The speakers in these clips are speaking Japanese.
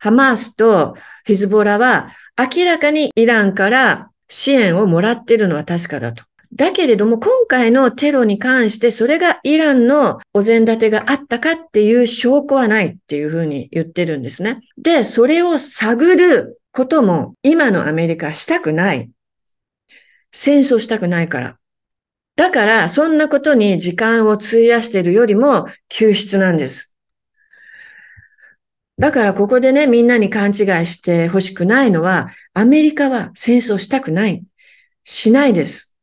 ハマースとヒズボラは明らかにイランから支援をもらっているのは確かだと。だけれども、今回のテロに関して、それがイランのお膳立てがあったかっていう証拠はないっていうふうに言ってるんですね。で、それを探ることも今のアメリカしたくない。戦争したくないから。だから、そんなことに時間を費やしているよりも救出なんです。だからここでね、みんなに勘違いしてほしくないのは、アメリカは戦争したくない。しないです。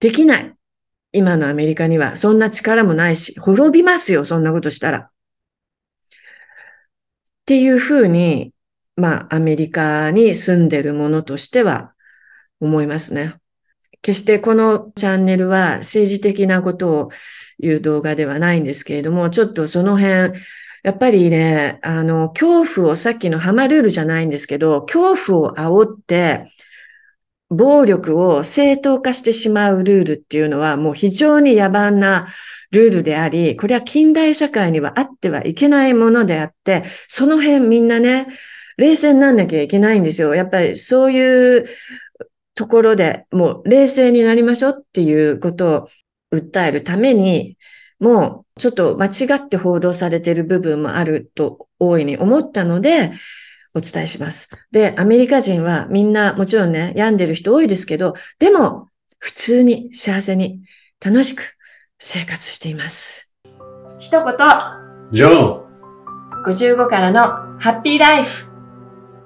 できない。今のアメリカには、そんな力もないし、滅びますよ、そんなことしたら。っていうふうに、まあ、アメリカに住んでるものとしては思いますね。決してこのチャンネルは政治的なことを言う動画ではないんですけれども、ちょっとその辺、やっぱりね、あの、恐怖をさっきのハマルールじゃないんですけど、恐怖を煽って、暴力を正当化してしまうルールっていうのはもう非常に野蛮なルールであり、これは近代社会にはあってはいけないものであって、その辺みんなね、冷静になんなきゃいけないんですよ。やっぱりそういうところでもう冷静になりましょうっていうことを訴えるために、もうちょっと間違って報道されている部分もあると大いに思ったので、お伝えします。で、アメリカ人はみんなもちろんね、病んでる人多いですけど、でも普通に幸せに楽しく生活しています。一言。ジョー。55からのハッピーライフ。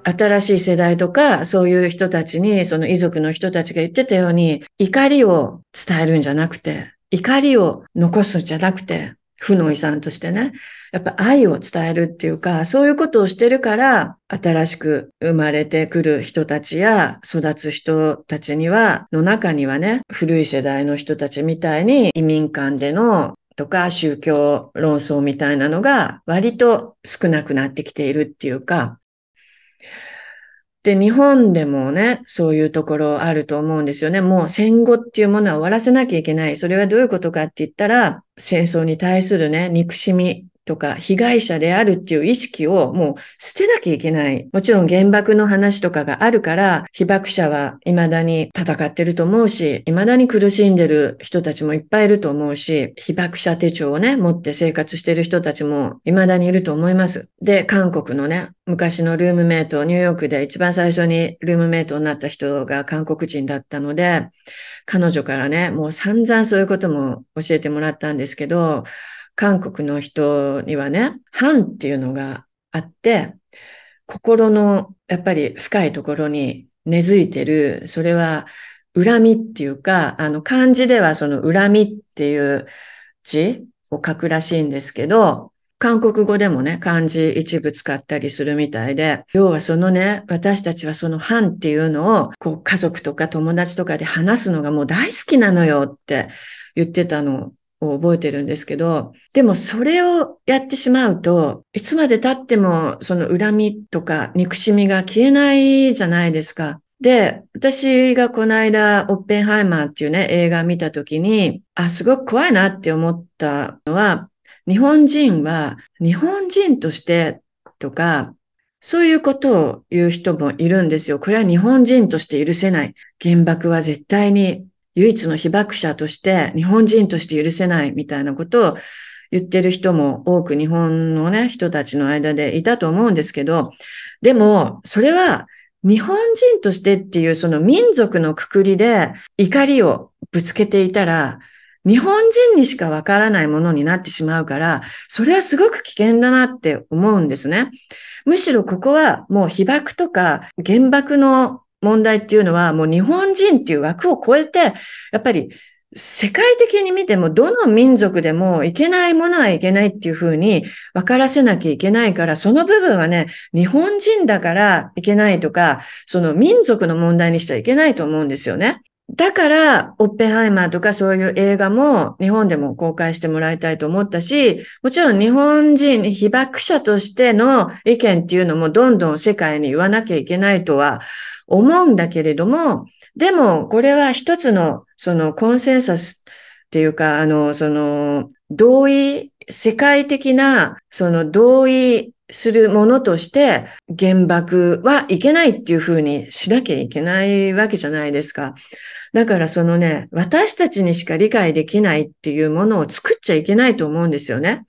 新しい世代とか、そういう人たちに、その遺族の人たちが言ってたように、怒りを伝えるんじゃなくて、怒りを残すんじゃなくて、負の遺産としてね、やっぱ愛を伝えるっていうか、そういうことをしてるから、新しく生まれてくる人たちや育つ人たちには、の中にはね、古い世代の人たちみたいに移民間でのとか宗教論争みたいなのが割と少なくなってきているっていうか、で、日本でもね、そういうところあると思うんですよね。もう戦後っていうものは終わらせなきゃいけない。それはどういうことかって言ったら、戦争に対するね、憎しみとか被害者であるっていう意識をもう捨てなきゃいけない。もちろん原爆の話とかがあるから、被爆者は未だに戦ってると思うし、未だに苦しんでる人たちもいっぱいいると思うし、被爆者手帳をね、持って生活してる人たちも未だにいると思います。で、韓国のね、昔のルームメイト、ニューヨークで一番最初にルームメイトになった人が韓国人だったので、彼女からね、もう散々そういうことも教えてもらったんですけど、韓国の人にはね、ハンっていうのがあって、心のやっぱり深いところに根付いてる、それは恨みっていうか、あの漢字ではその恨みっていう字を書くらしいんですけど、韓国語でもね、漢字一部使ったりするみたいで、要はそのね、私たちはその反っていうのを、こう家族とか友達とかで話すのがもう大好きなのよって言ってたのを覚えてるんですけど、でもそれをやってしまうと、いつまで経ってもその恨みとか憎しみが消えないじゃないですか。で、私がこの間、オッペンハイマーっていうね、映画見た時に、あ、すごく怖いなって思ったのは、日本人は、日本人としてとか、そういうことを言う人もいるんですよ。これは日本人として許せない。原爆は絶対に唯一の被爆者として、日本人として許せないみたいなことを言ってる人も多く日本のね、人たちの間でいたと思うんですけど、でも、それは日本人としてっていうその民族のくくりで怒りをぶつけていたら、日本人にしかわからないものになってしまうから、それはすごく危険だなって思うんですね。むしろここはもう被爆とか原爆の問題っていうのは、もう日本人っていう枠を超えて、やっぱり世界的に見てもどの民族でもいけないものはいけないっていうふうに分からせなきゃいけないから、その部分はね、日本人だからいけないとか、その民族の問題にしちゃいけないと思うんですよね。だから、オッペンハイマーとかそういう映画も日本でも公開してもらいたいと思ったし、もちろん日本人被爆者としての意見っていうのもどんどん世界に言わなきゃいけないとは思うんだけれども、でもこれは一つのそのコンセンサスっていうか、あの、その同意、世界的なその同意するものとして原爆はいけないっていうふうにしなきゃいけないわけじゃないですか。だからそのね、私たちにしか理解できないっていうものを作っちゃいけないと思うんですよね。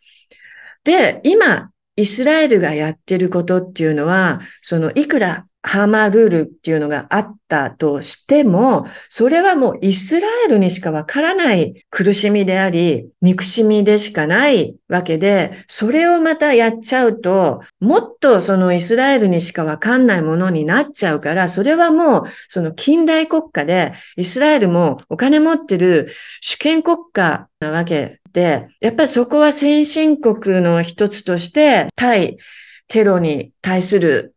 で、今、イスラエルがやってることっていうのは、そのいくらハマルールっていうのがあったとしても、それはもうイスラエルにしかわからない苦しみであり、憎しみでしかないわけで、それをまたやっちゃうと、もっとそのイスラエルにしかわかんないものになっちゃうから、それはもうその近代国家で、イスラエルもお金持ってる主権国家なわけで、やっぱりそこは先進国の一つとして対テロに対する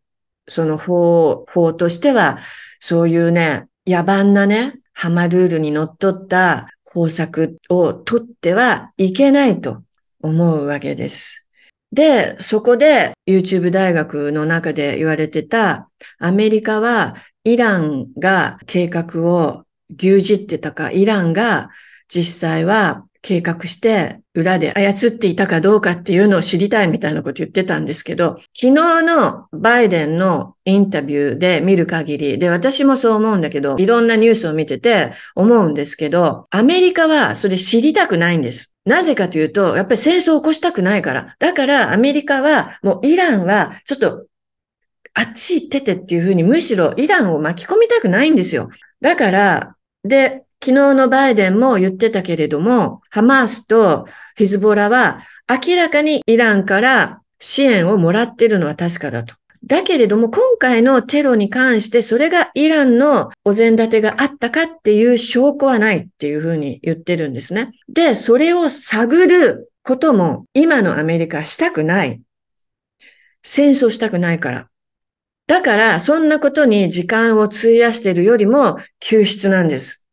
その法、法としては、そういうね、野蛮なね、ハマルールにのっとった方策を取ってはいけないと思うわけです。で、そこで YouTube 大学の中で言われてた、アメリカはイランが計画を牛耳ってたか、イランが実際は計画して裏で操っていたかどうかっていうのを知りたいみたいなこと言ってたんですけど、昨日のバイデンのインタビューで見る限り、で、私もそう思うんだけど、いろんなニュースを見てて思うんですけど、アメリカはそれ知りたくないんです。なぜかというと、やっぱり戦争を起こしたくないから。だからアメリカは、もうイランはちょっとあっち行っててっていうふうに、むしろイランを巻き込みたくないんですよ。だから、で、昨日のバイデンも言ってたけれども、ハマースとヒズボラは明らかにイランから支援をもらってるのは確かだと。だけれども、今回のテロに関して、それがイランのお膳立てがあったかっていう証拠はないっていうふうに言ってるんですね。で、それを探ることも、今のアメリカしたくない。戦争したくないから。だから、そんなことに時間を費やしているよりも救出なんです。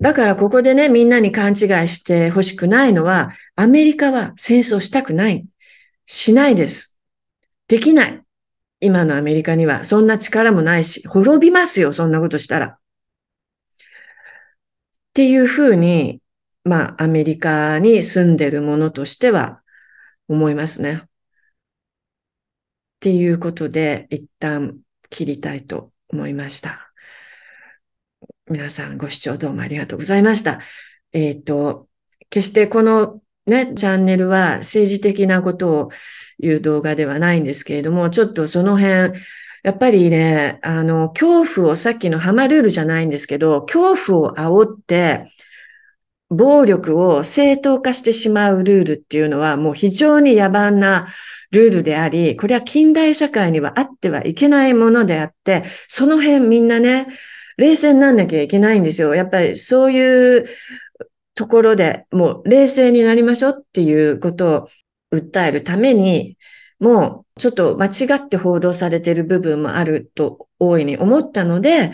だからここでね、みんなに勘違いしてほしくないのは、アメリカは戦争したくない。しないです。できない。今のアメリカには。そんな力もないし、滅びますよ、そんなことしたら。っていうふうに、まあ、アメリカに住んでるものとしては思いますね。っていうことで、一旦切りたいと思いました。皆さんご視聴どうもありがとうございました。えっ、ー、と、決してこのね、チャンネルは政治的なことを言う動画ではないんですけれども、ちょっとその辺、やっぱりね、あの、恐怖をさっきのハマルールじゃないんですけど、恐怖を煽って、暴力を正当化してしまうルールっていうのはもう非常に野蛮なルールであり、これは近代社会にはあってはいけないものであって、その辺みんなね、冷静になんなきゃいけないんですよ。やっぱりそういうところでもう冷静になりましょうっていうことを訴えるために、もうちょっと間違って報道されている部分もあると大いに思ったので、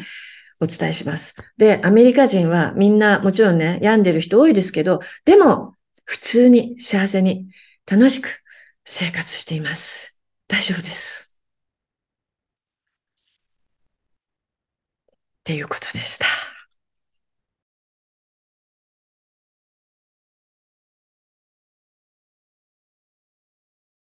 お伝えします。で、アメリカ人はみんなもちろんね、病んでる人多いですけど、でも普通に幸せに楽しく生活しています。大丈夫です。っていうことでした。